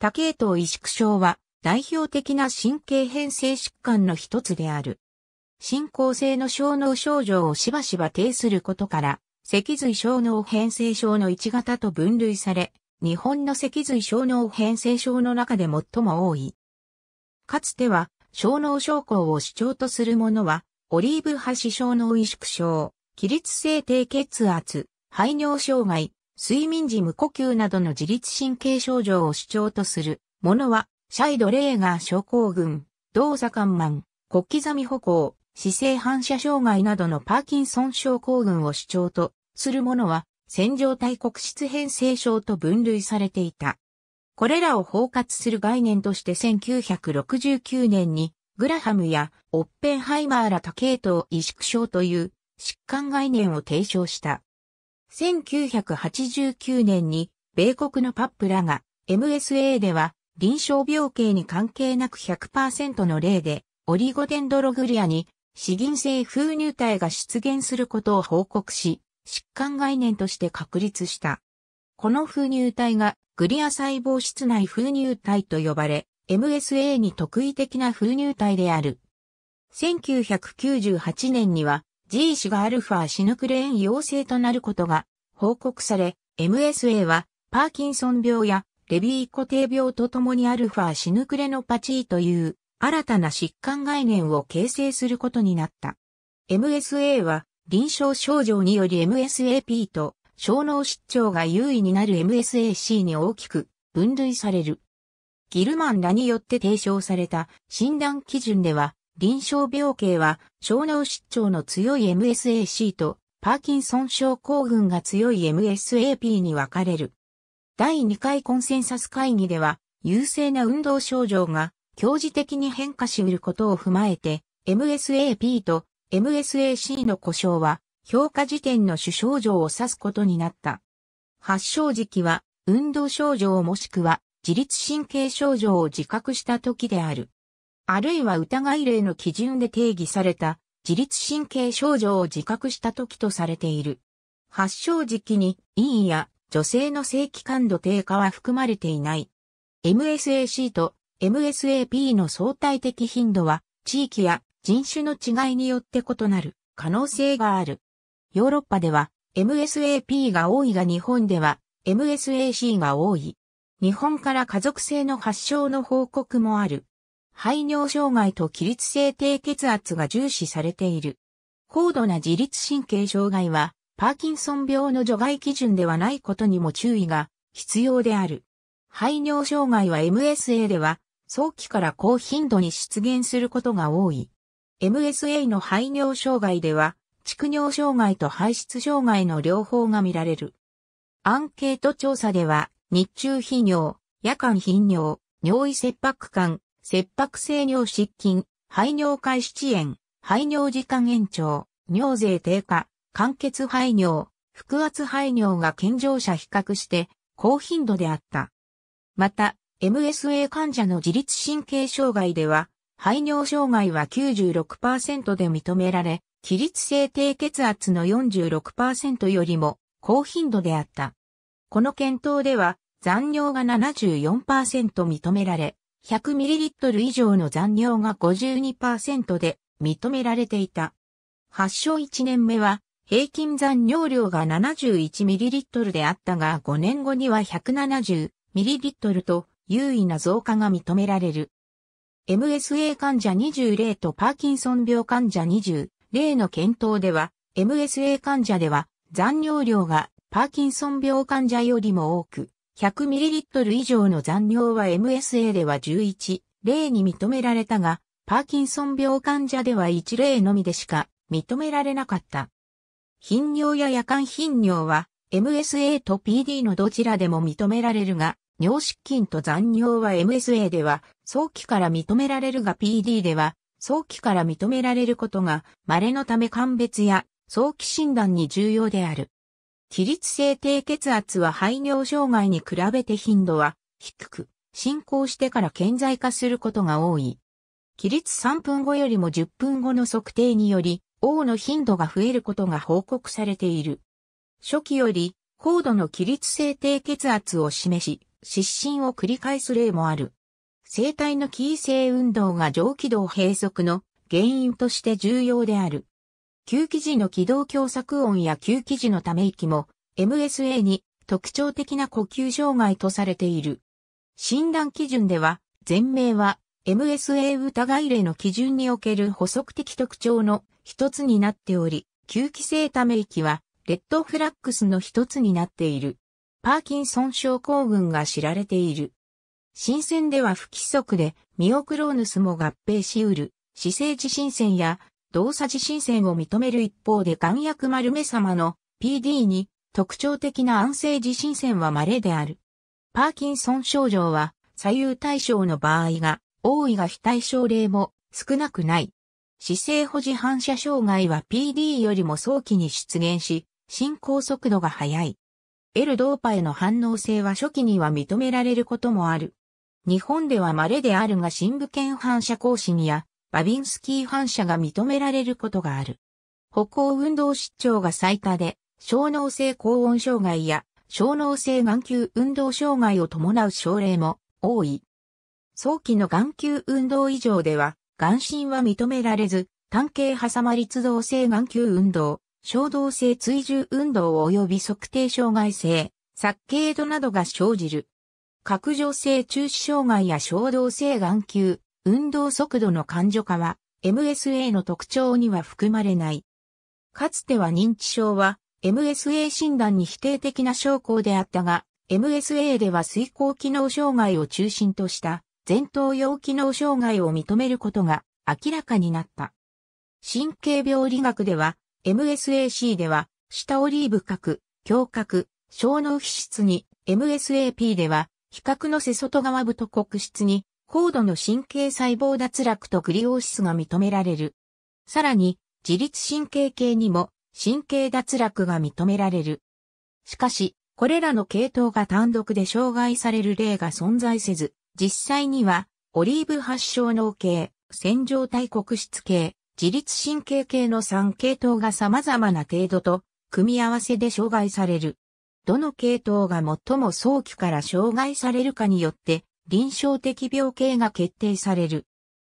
多系統萎縮症は代表的な神経変性疾患の一つである。進行性の小脳症状をしばしば呈することから、脊髄小脳変性症の1型と分類され、日本の脊髄小脳変性症の中で最も多い。かつては、小脳症候を主張とするものは、オリーブ端小脳萎縮症、起立性低血圧、排尿障害、睡眠時無呼吸などの自律神経症状を主張とするものは、シャイド・レーガー症候群、動作緩慢、小刻み歩行、姿勢反射障害などのパーキンソン症候群を主張とするものは、線状体黒質変性症と分類されていた。これらを包括する概念として1969年に、グラハムやオッペンハイマーら多系統萎縮症という疾患概念を提唱した。1989年に米国のパップらが MSA では臨床病形に関係なく100%の例でオリゴデンドログリアに死銀性風乳体が出現することを報告し、疾患概念として確立した。この風乳体がグリア細胞室内風乳体と呼ばれ、MSA に特異的な風乳体である。1998年には G 氏がアルファシヌクレーン陽性となることが報告され、MSA はパーキンソン病やレビー固定病とともにアルファシヌクレのパチーという新たな疾患概念を形成することになった。MSA は臨床症状により MSAP と小脳失調が優位になる MSAC に大きく分類される。ギルマンらによって提唱された診断基準では臨床病形は、小脳失調の強い MSAC と、パーキンソン症候群が強い MSAP に分かれる。第2回コンセンサス会議では、優勢な運動症状が、強時的に変化しうることを踏まえて、MSAP と MSAC の故障は、評価時点の主症状を指すことになった。発症時期は、運動症状もしくは、自律神経症状を自覚した時である。あるいは疑い例の基準で定義された自律神経症状を自覚した時とされている。発症時期に陰や女性の性器感度低下は含まれていない。MSAC と MSAP の相対的頻度は地域や人種の違いによって異なる可能性がある。ヨーロッパでは MSAP が多いが日本では MSAC が多い。日本から家族性の発症の報告もある。排尿障害と起立性低血圧が重視されている。高度な自律神経障害は、パーキンソン病の除外基準ではないことにも注意が必要である。排尿障害は MSA では、早期から高頻度に出現することが多い。MSA の排尿障害では、蓄尿障害と排出障害の両方が見られる。アンケート調査では、日中頻尿、夜間頻尿、尿意切迫感、切迫性尿失禁、排尿開始遅延、排尿時間延長、尿税低下、間欠排尿、腹圧排尿が健常者比較して高頻度であった。また、MSA 患者の自律神経障害では、排尿障害は96%で認められ、起立性低血圧の46%よりも高頻度であった。この検討では、残尿が74%認められ、100ml 以上の残尿が52%で認められていた。発症1年目は平均残尿量が 71ml であったが5年後には 170ml と優位な増加が認められる。MSA 患者20例とパーキンソン病患者20例の検討では、MSA 患者では残尿量がパーキンソン病患者よりも多く、100ml 以上の残尿は MSA では11例に認められたが、パーキンソン病患者では1例のみでしか認められなかった。頻尿や夜間頻尿は MSA と PD のどちらでも認められるが、尿失禁と残尿は MSA では早期から認められるが PD では早期から認められることが稀のため鑑別や早期診断に重要である。起立性低血圧は排尿障害に比べて頻度は低く、進行してから顕在化することが多い。起立3分後よりも10分後の測定により、王の頻度が増えることが報告されている。初期より高度の起立性低血圧を示し、失神を繰り返す例もある。生体のキー性運動が上気道閉塞の原因として重要である。吸気時の軌道狭窄音や吸気時のため息も MSA に特徴的な呼吸障害とされている。診断基準では、全名は MSA 疑い例の基準における補足的特徴の一つになっており、吸気性ため息はレッドフラックスの一つになっている。パーキンソン症候群が知られている。新鮮では不規則でミオクローヌスも合併しうる。姿勢自震線や動作自震線を認める一方で眼薬丸目様の PD に特徴的な安静自震線は稀である。パーキンソン症状は左右対称の場合が多いが非対称例も少なくない。姿勢保持反射障害は PD よりも早期に出現し、進行速度が速い。L ドーパへの反応性は初期には認められることもある。日本では稀であるが深部圏反射更新やバビンスキー反射が認められることがある。歩行運動失調が最多で、小脳性高温障害や小脳性眼球運動障害を伴う症例も多い。早期の眼球運動異常では、眼神は認められず、単形挟ま立動性眼球運動、衝動性追従運動及び測定障害性、殺軽度などが生じる。拡張性中止障害や衝動性眼球、運動速度の感情化は MSA の特徴には含まれない。かつては認知症は MSA 診断に否定的な症候であったが、MSA では遂行機能障害を中心とした前頭葉機能障害を認めることが明らかになった。神経病理学では MSAC では下オリーブ核、胸郭、小脳皮質に MSAP では比較の背外側太骨質に高度の神経細胞脱落とグリオーシスが認められる。さらに、自律神経系にも神経脱落が認められる。しかし、これらの系統が単独で障害される例が存在せず、実際には、オリーブ発症脳系、線状体黒質系、自律神経系の3系統が様々な程度と組み合わせで障害される。どの系統が最も早期から障害されるかによって臨床的病形が決定される。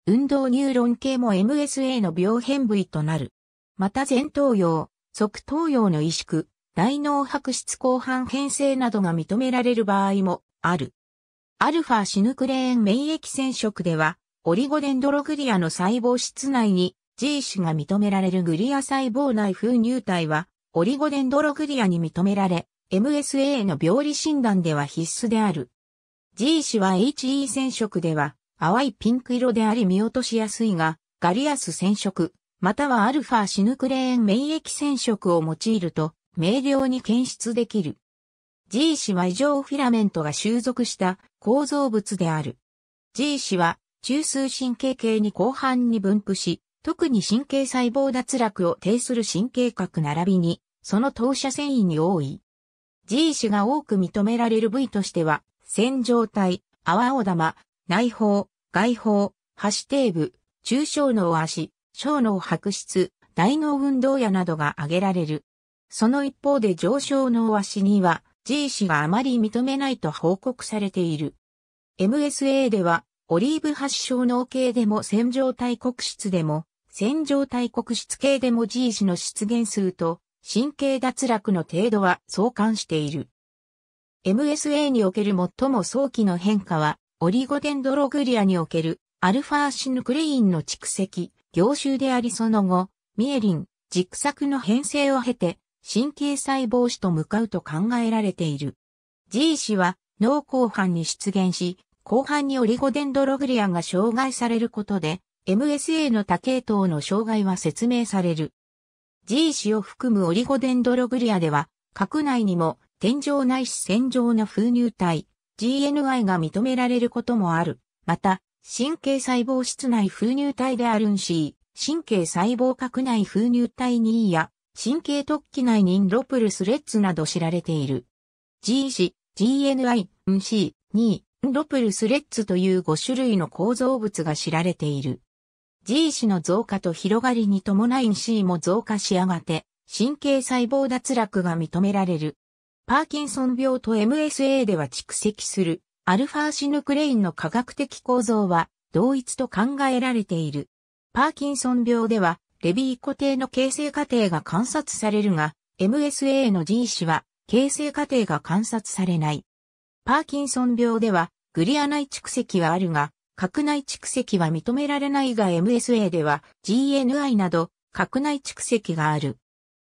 運動ニューロン系も MSA の病変部位となる。また前頭葉、側頭葉の萎縮、大脳白質広範変性などが認められる場合もある。アルファシヌクレーン免疫染色では、オリゴデンドログリアの細胞室内に G 種が認められるグリア細胞内封入体は、オリゴデンドログリアに認められ、MSA の病理診断では必須である。G 氏は HE 染色では、淡いピンク色であり見落としやすいが、ガリアス染色、またはアルファシヌクレーン免疫染色を用いると、明瞭に検出できる。G 氏は異常フィラメントが収束した構造物である。G 氏は中枢神経系に広範に分布し、特に神経細胞脱落を呈する神経核並びに、その投射繊維に多い。G 氏が多く認められる部位としては、線状体、泡尾玉、内包、外包、端底部、中小脳足、小脳白質、大脳運動野などが挙げられる。その一方で上小脳足には G 氏があまり認めないと報告されている。MSA では、オリーブ発症脳系でも線状体黒質でも、線状体黒質系でも G 氏の出現数と、神経脱落の程度は相関している。MSA における最も早期の変化は、オリゴデンドログリアにおけるアルファシヌクレインの蓄積、凝集でありその後、ミエリン、軸索の変性を経て、神経細胞死と向かうと考えられている。G 氏は脳後半に出現し、後半にオリゴデンドログリアが障害されることで、MSA の多系統の障害は説明される。G 氏を含むオリゴデンドログリアでは、核内にも天井ないし線上の封入体、GNI が認められることもある。また、神経細胞室内封入体であるんし、神経細胞核内封入体2や、神経突起内インロプルスレッツなど知られている。G 氏、GNI、NC、2、ロプルスレッツという5種類の構造物が知られている。G 氏の増加と広がりに伴い C も増加しやがて、神経細胞脱落が認められる。パーキンソン病と MSA では蓄積するアルファシヌクレインの科学的構造は同一と考えられている。パーキンソン病ではレビー固定の形成過程が観察されるが、MSA の G 氏は形成過程が観察されない。パーキンソン病ではグリア内蓄積はあるが、核内蓄積は認められないが MSA では GNI など核内蓄積がある。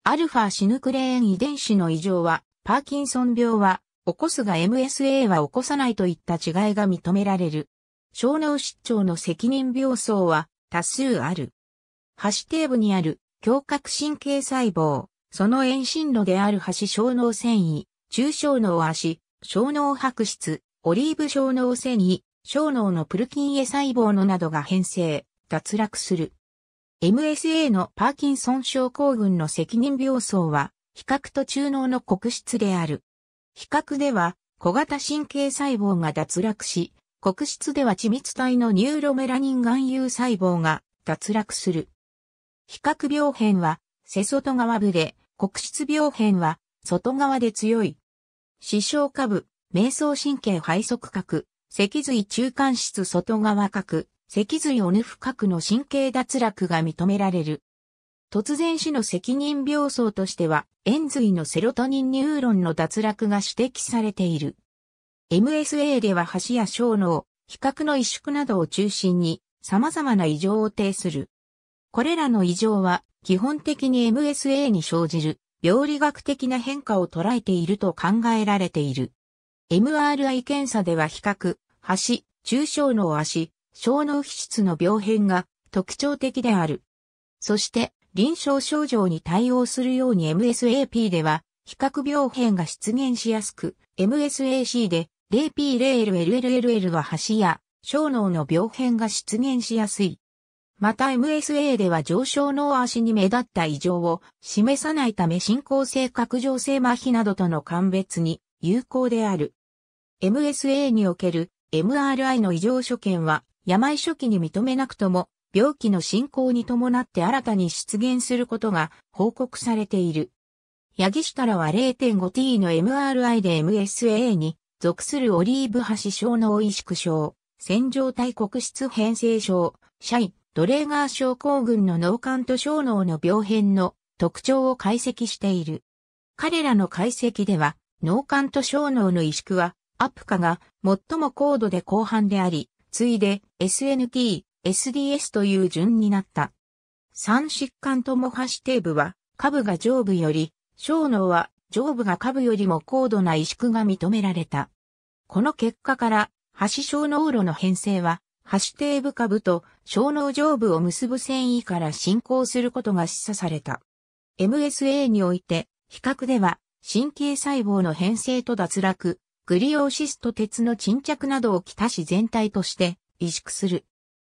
アルファシヌクレーン遺伝子の異常はパーキンソン病は、起こすが MSA は起こさないといった違いが認められる。小脳失調の責任病層は多数ある。端底部にある胸郭神経細胞、その遠心路である端小脳繊維、中小脳足、小脳白質、オリーブ小脳繊維、小脳のプルキンエ細胞のなどが変性、脱落する。MSA のパーキンソン症候群の責任病層は、比較と中脳の国質である。比較では、小型神経細胞が脱落し、国質では緻密体のニューロメラニン含有細胞が脱落する。比較病変は、背外側部で、国質病変は、外側で強い。視床下部、瞑想神経肺側核、脊髄中間質外側核、脊髄オヌフ核の神経脱落が認められる。突然死の責任病巣としては、延髄のセロトニンニューロンの脱落が指摘されている。MSA では橋や小脳、比較の萎縮などを中心に様々な異常を呈する。これらの異常は基本的に MSA に生じる病理学的な変化を捉えていると考えられている。MRI 検査では比較、橋、中小脳足、小脳皮質の病変が特徴的である。そして臨床症状に対応するように MSAP では、比較病変が出現しやすく、MSAC で 0P0LLLL は橋や小脳の病変が出現しやすい。また MSA では上昇脳足に目立った異常を示さないため進行性拡張性麻痺などとの鑑別に有効である。MSA における MRI の異常所見は病初期に認めなくとも病気の進行に伴って新たに出現することが報告されている。ヤギシュタラは 0.5t の MRI で MSA に属するオリーブ端症の萎縮症、線状体黒質変性症、シャイ、ドレーガー症候群の脳幹と小脳の病変の特徴を解析している。彼らの解析では、脳幹と小脳の萎縮は、アップ化が最も高度で広範であり、ついで SNT、SDS という順になった。三疾患とも端底部は、下部が上部より、小脳は上部が下部よりも高度な萎縮が認められた。この結果から、端小脳路の編成は、端底部下部と小脳上部を結ぶ繊維から進行することが示唆された。MSA において、比較では、神経細胞の変成と脱落、グリオシスト鉄の沈着などをきたし全体として、萎縮する。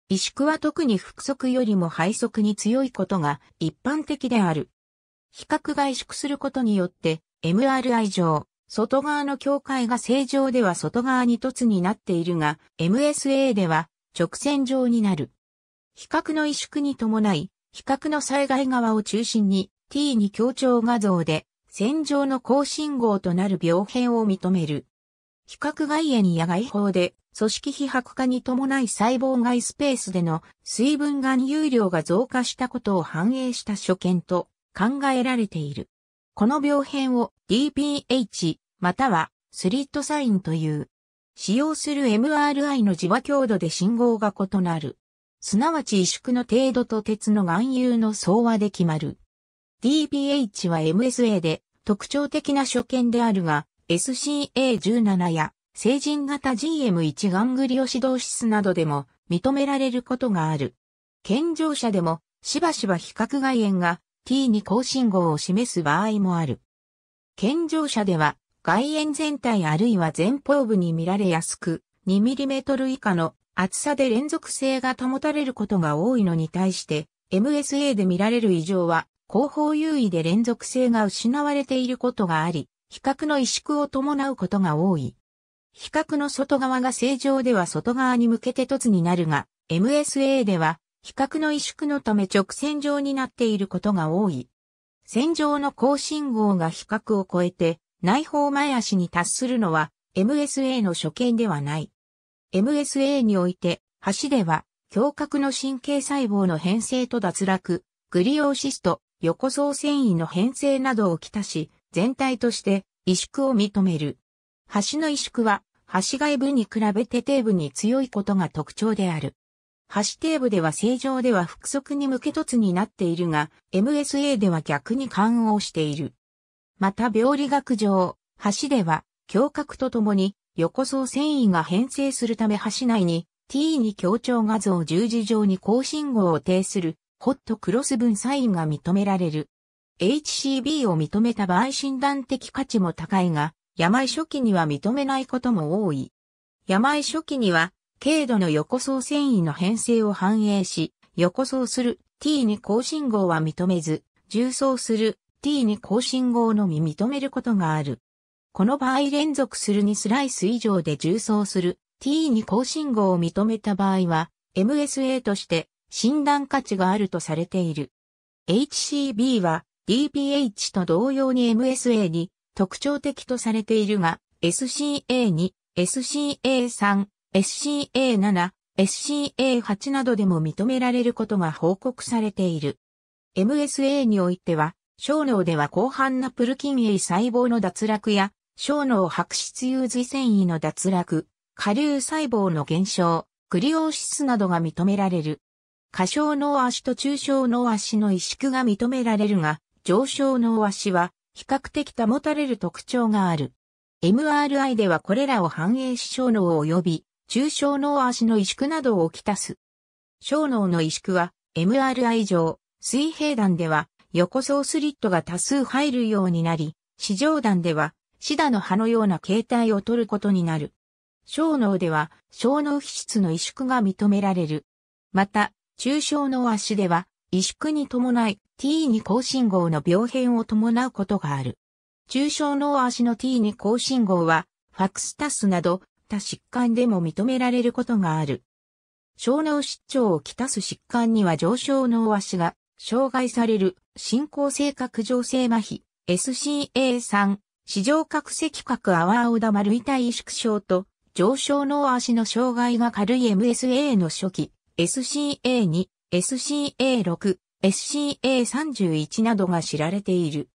萎縮は特に腹側よりも肺側に強いことが一般的である。比較外縮することによって MRI 上、外側の境界が正常では外側に凸になっているが、MSA では直線上になる。比較の萎縮に伴い、比較の災害側を中心に t に強調画像で線上の高信号となる病変を認める。比較外縁や外法で組織被白化に伴い細胞外スペースでの水分含有量が増加したことを反映した所見と考えられている。この病変を DPH またはスリットサインという。使用する MRI の磁場強度で信号が異なる。すなわち萎縮の程度と鉄の含有の相和で決まる。DPH は MSA で特徴的な所見であるが、SCA17 や成人型 GM1 ガングリオ指導室などでも認められることがある。健常者でもしばしば比較外縁が T2 高信号を示す場合もある。健常者では外縁全体あるいは前方部に見られやすく 2mm 以下の厚さで連続性が保たれることが多いのに対して MSA で見られる異常は後方優位で連続性が失われていることがあり、比較の萎縮を伴うことが多い。比較の外側が正常では外側に向けて凸になるが、MSA では、比較の萎縮のため直線上になっていることが多い。線上の高信号が比較を超えて、内方前足に達するのは、MSA の所見ではない。MSA において、橋では、胸郭の神経細胞の変性と脱落、グリオーシスト、横層繊維の変性などをきたし、全体として、萎縮を認める。橋の萎縮は、橋外部に比べて底部に強いことが特徴である。橋底部では正常では複足に向け凸になっているが、MSA では逆に緩応している。また病理学上、橋では、胸郭とともに横層繊維が変性するため橋内に T2 強調画像十字状に高信号を呈するホットクロス分サインが認められる。HCB を認めた場合診断的価値も高いが、病初期には認めないことも多い。病初期には、軽度の横層繊維の変性を反映し、横層する T2 高信号は認めず、重層する T2 高信号のみ認めることがある。この場合連続する2スライス以上で重層する T2 高信号を認めた場合は、MSA として診断価値があるとされている。HCB は DPH と同様に MSA に特徴的とされているが、SCA2、SCA3、SCA7、SCA8 などでも認められることが報告されている。MSA においては、小脳では広範なプルキンエイ細胞の脱落や、小脳白質有髄繊維の脱落、下流細胞の減少、クリオーシスなどが認められる。過小脳足と中小脳足の萎縮が認められるが、上小脳足は比較的保たれる特徴がある。MRI ではこれらを反映し小脳及び中小脳足の萎縮などを起きたす。小脳の萎縮は MRI 上、水平段では横層スリットが多数入るようになり、四条段ではシダの葉のような形態を取ることになる。小脳では小脳皮質の萎縮が認められる。また、中小脳足では萎縮に伴い T2 高信号の病変を伴うことがある。中小脳足の T2 高信号は、ファクスタスなど、他疾患でも認められることがある。小脳失調をきたす疾患には上昇脳足が、障害される、進行性角上性麻痺、SCA3、市上角石核アワーオダ丸板萎縮症と、上昇脳足の障害が軽い MSA の初期、SCA2、SCA6、SCA31 などが知られている。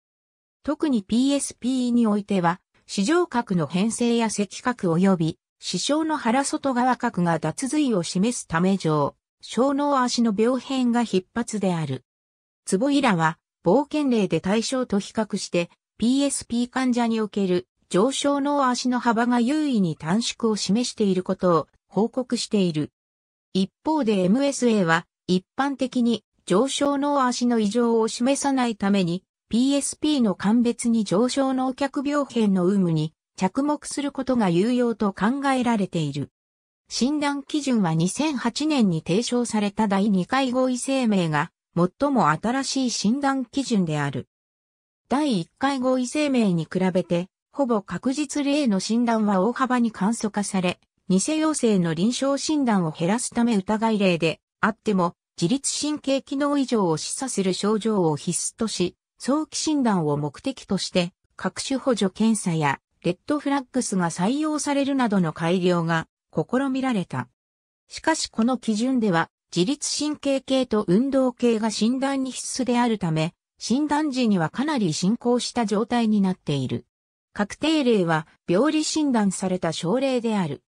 特に PSP においては、市場角の編成や赤角及び、視床の腹外側角が脱髄を示すため上、小脳足の病変が必発である。ツボイラは、冒険例で対象と比較して、PSP 患者における上昇脳足の幅が優位に短縮を示していることを報告している。一方で MSA は一般的に上昇脳足の異常を示さないために PSP の鑑別に上昇脳脚病変の有無に着目することが有用と考えられている。診断基準は2008年に提唱された第2回合意声明が最も新しい診断基準である。第1回合意声明に比べて、ほぼ確実例の診断は大幅に簡素化され、偽陽性の臨床診断を減らすため疑い例であっても自律神経機能異常を示唆する症状を必須とし、早期診断を目的として、各種補助検査や、レッドフラッグスが採用されるなどの改良が試みられた。しかしこの基準では、自律神経系と運動系が診断に必須であるため、診断時にはかなり進行した状態になっている。確定例は病理診断された症例である。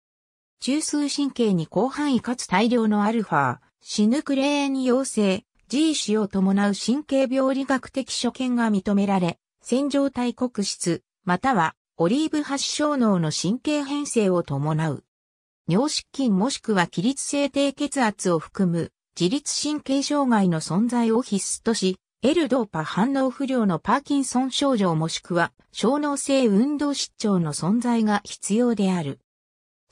中枢神経に広範囲かつ大量のアルファ、死ぬクレーン陽性、G 死を伴う神経病理学的所見が認められ、洗状体黒質、またはオリーブ発症脳の神経変性を伴う。尿失禁もしくは起立性低血圧を含む自律神経障害の存在を必須とし、L ドーパ反応不良のパーキンソン症状もしくは、小脳性運動失調の存在が必要である。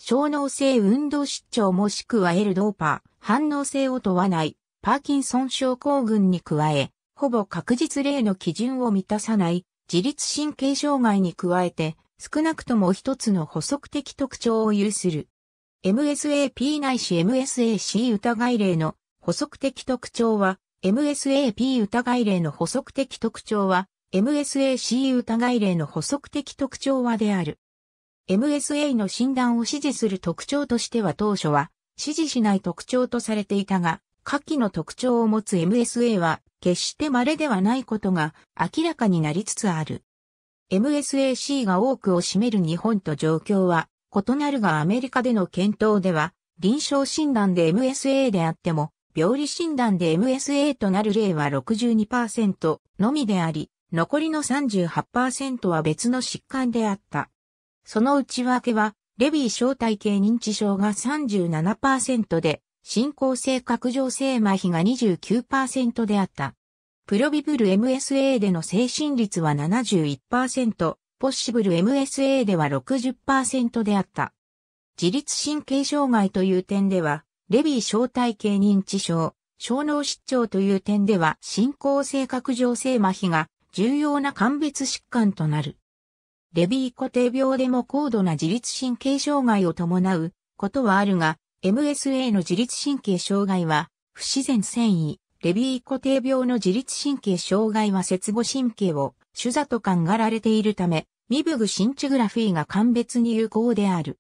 小脳性運動失調もしくは L ドーパー、反応性を問わない、パーキンソン症候群に加え、ほぼ確実例の基準を満たさない、自律神経障害に加えて、少なくとも一つの補足的特徴を有する。MSAP ないし MSAC 疑い例の補足的特徴は、MSAP 疑い例の補足的特徴は、MSAC 疑い例の補足的特徴はである。MSA の診断を支持する特徴としては当初は支持しない特徴とされていたが、下記の特徴を持つ MSA は決して稀ではないことが明らかになりつつある。MSAC が多くを占める日本と状況は異なるがアメリカでの検討では臨床診断で MSA であっても病理診断で MSA となる例は62%のみであり、残りの38%は別の疾患であった。その内訳は、レビー小体系認知症が37%で、進行性拡張性麻痺が29%であった。プロビブル MSA での精神率は71%、ポッシブル MSA では60%であった。自律神経障害という点では、レビー小体系認知症、小脳失調という点では進行性拡張性麻痺が重要な鑑別疾患となる。レビー固定病でも高度な自律神経障害を伴うことはあるが、MSA の自律神経障害は不自然繊維、レビー固定病の自律神経障害は節母神経を主座と考えられているため、ミブグシンチグラフィーが鑑別に有効である。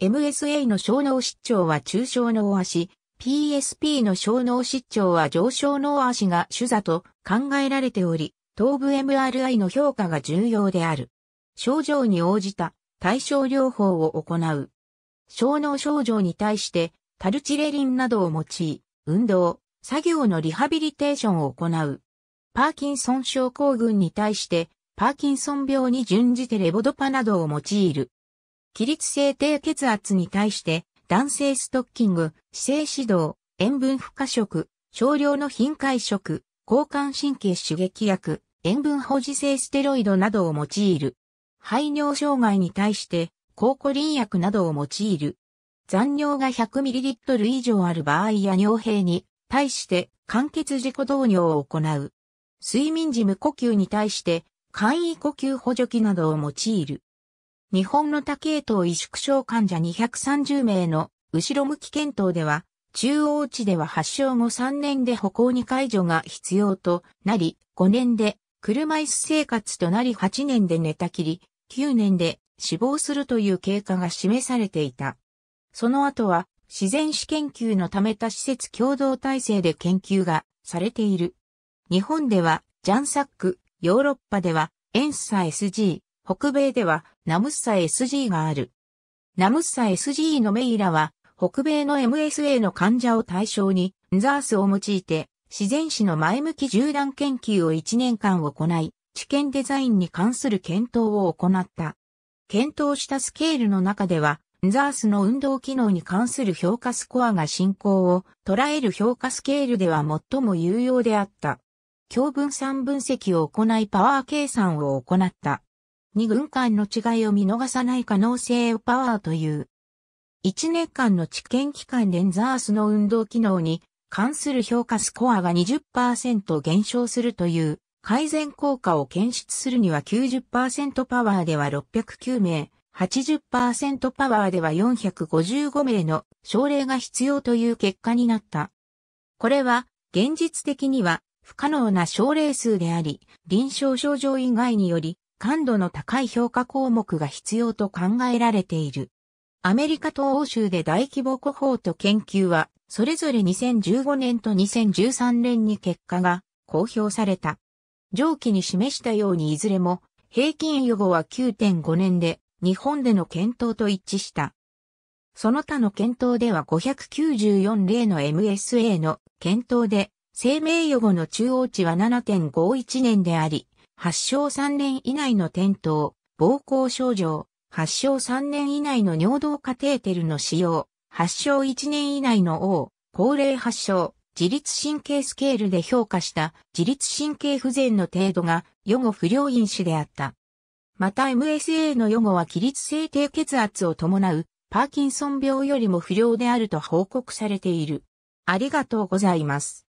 MSA の小脳失調は中小脳足、PSP の小脳失調は上小脳足が主座と考えられており、頭部 MRI の評価が重要である。症状に応じた対症療法を行う。小脳症状に対してタルチレリンなどを用い、運動、作業のリハビリテーションを行う。パーキンソン症候群に対してパーキンソン病に準じてレボドパなどを用いる。起立性低血圧に対して男性ストッキング、姿勢指導、塩分不可食、少量の頻回食、交感神経刺激薬、塩分保持性ステロイドなどを用いる。排尿障害に対して、抗コリン薬などを用いる。残尿が 100ml 以上ある場合や尿閉に対して間欠自己導尿を行う。睡眠時無呼吸に対して簡易呼吸補助器などを用いる。日本の多系統萎縮症患者230名の後ろ向き検討では、中央値では発症後3年で歩行に解除が必要となり、5年で車椅子生活となり8年で寝たきり、9年で死亡するという経過が示されていた。その後は自然史研究のためた施設共同体制で研究がされている。日本ではジャンサック、ヨーロッパではエンスサ SG、北米ではナムッサ SG がある。ナムッサ SG のメイラは北米の MSA の患者を対象にザースを用いて自然史の前向き縦断研究を1年間行い、知見デザインに関する検討を行った。検討したスケールの中では、ザースの運動機能に関する評価スコアが進行を捉える評価スケールでは最も有用であった。共分散分析を行いパワー計算を行った。2軍間の違いを見逃さない可能性をパワーという。1年間の知見期間でザースの運動機能に関する評価スコアが20%減少するという改善効果を検出するには90%パワーでは609名、80%パワーでは455名の症例が必要という結果になった。これは現実的には不可能な症例数であり、臨床症状以外により感度の高い評価項目が必要と考えられている。アメリカと欧州で大規模コホート研究は、それぞれ2015年と2013年に結果が公表された。上記に示したようにいずれも、平均予後は9.5年で、日本での検討と一致した。その他の検討では594例の MSA の検討で、生命予後の中央値は7.51年であり、発症3年以内の転倒、膀胱症状、発症3年以内の尿道カテーテルの使用、発症1年以内の王、高齢発症、自律神経スケールで評価した自律神経不全の程度が予後不良因子であった。また MSA の予後は起立性低血圧を伴うパーキンソン病よりも不良であると報告されている。ありがとうございます。